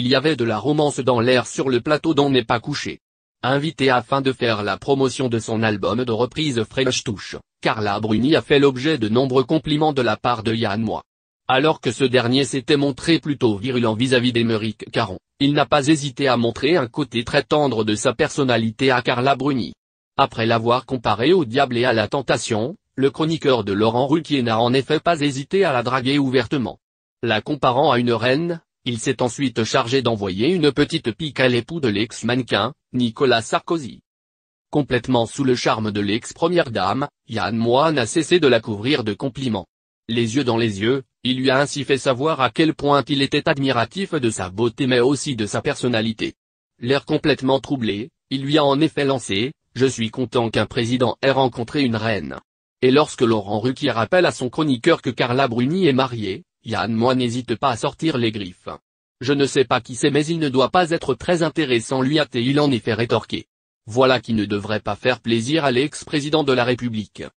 Il y avait de la romance dans l'air sur le plateau dont n'est pas couché. Invité afin de faire la promotion de son album de reprise French Touche, Carla Bruni a fait l'objet de nombreux compliments de la part de Yann Moi. Alors que ce dernier s'était montré plutôt virulent vis-à-vis d'Emeric Caron, il n'a pas hésité à montrer un côté très tendre de sa personnalité à Carla Bruni. Après l'avoir comparé au diable et à la tentation, le chroniqueur de Laurent Ruquier n'a en effet pas hésité à la draguer ouvertement. La comparant à une reine, il s'est ensuite chargé d'envoyer une petite pique à l'époux de l'ex-mannequin, Nicolas Sarkozy. Complètement sous le charme de l'ex-première dame, Yann Moine a cessé de la couvrir de compliments. Les yeux dans les yeux, il lui a ainsi fait savoir à quel point il était admiratif de sa beauté mais aussi de sa personnalité. L'air complètement troublé, il lui a en effet lancé, je suis content qu'un président ait rencontré une reine. Et lorsque Laurent Ruquier rappelle à son chroniqueur que Carla Bruni est mariée, Yann Moi n'hésite pas à sortir les griffes. Je ne sais pas qui c'est mais il ne doit pas être très intéressant lui a-t-il en effet rétorqué. Voilà qui ne devrait pas faire plaisir à l'ex-président de la République.